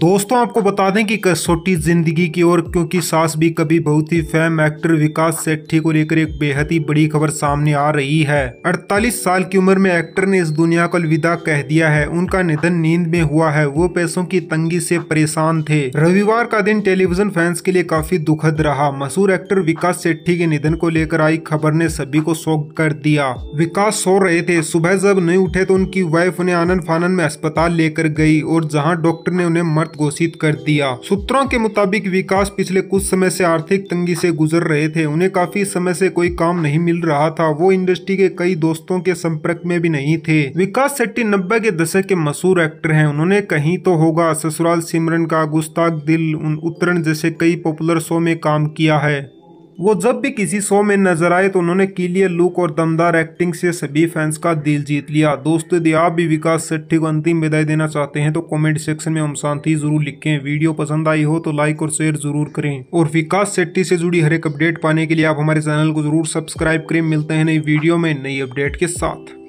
दोस्तों आपको बता दें कि कसौटी जिंदगी की ओर क्योंकि सास भी कभी बहुत ही फेम एक्टर विकास सेठी को लेकर एक बेहद ही बड़ी खबर सामने आ रही है 48 साल की उम्र में एक्टर ने इस दुनिया को अलविदा कह दिया है उनका निधन नींद में हुआ है वो पैसों की तंगी से परेशान थे रविवार का दिन टेलीविजन फैंस के लिए काफी दुखद रहा मशहूर एक्टर विकास सेठी के निधन को लेकर आई खबर ने सभी को शोक कर दिया विकास सो रहे थे सुबह जब नहीं उठे तो उनकी वाइफ उन्हें आनंद फानंद में अस्पताल लेकर गई और जहाँ डॉक्टर ने उन्हें समर्थ घोषित कर दिया सूत्रों के मुताबिक विकास पिछले कुछ समय से आर्थिक तंगी से गुजर रहे थे उन्हें काफी समय से कोई काम नहीं मिल रहा था वो इंडस्ट्री के कई दोस्तों के संपर्क में भी नहीं थे विकास शेट्टी नब्बे के दशक के मशहूर एक्टर है उन्होंने कहीं तो होगा ससुराल सिमरन का गुस्ताख दिल उन उत्तरण जैसे कई पॉपुलर शो में काम किया है वो जब भी किसी शो में नजर आए तो उन्होंने क्लियर लुक और दमदार एक्टिंग से सभी फैंस का दिल जीत लिया दोस्तों यदि आप भी विकास सेट्टी को अंतिम विदाई देना चाहते हैं तो कमेंट सेक्शन में हम शांति जरूर लिखें वीडियो पसंद आई हो तो लाइक और शेयर जरूर करें और विकास सेट्टी से जुड़ी हर एक अपडेट पाने के लिए आप हमारे चैनल को जरूर सब्सक्राइब करें मिलते हैं नई वीडियो में नई अपडेट के साथ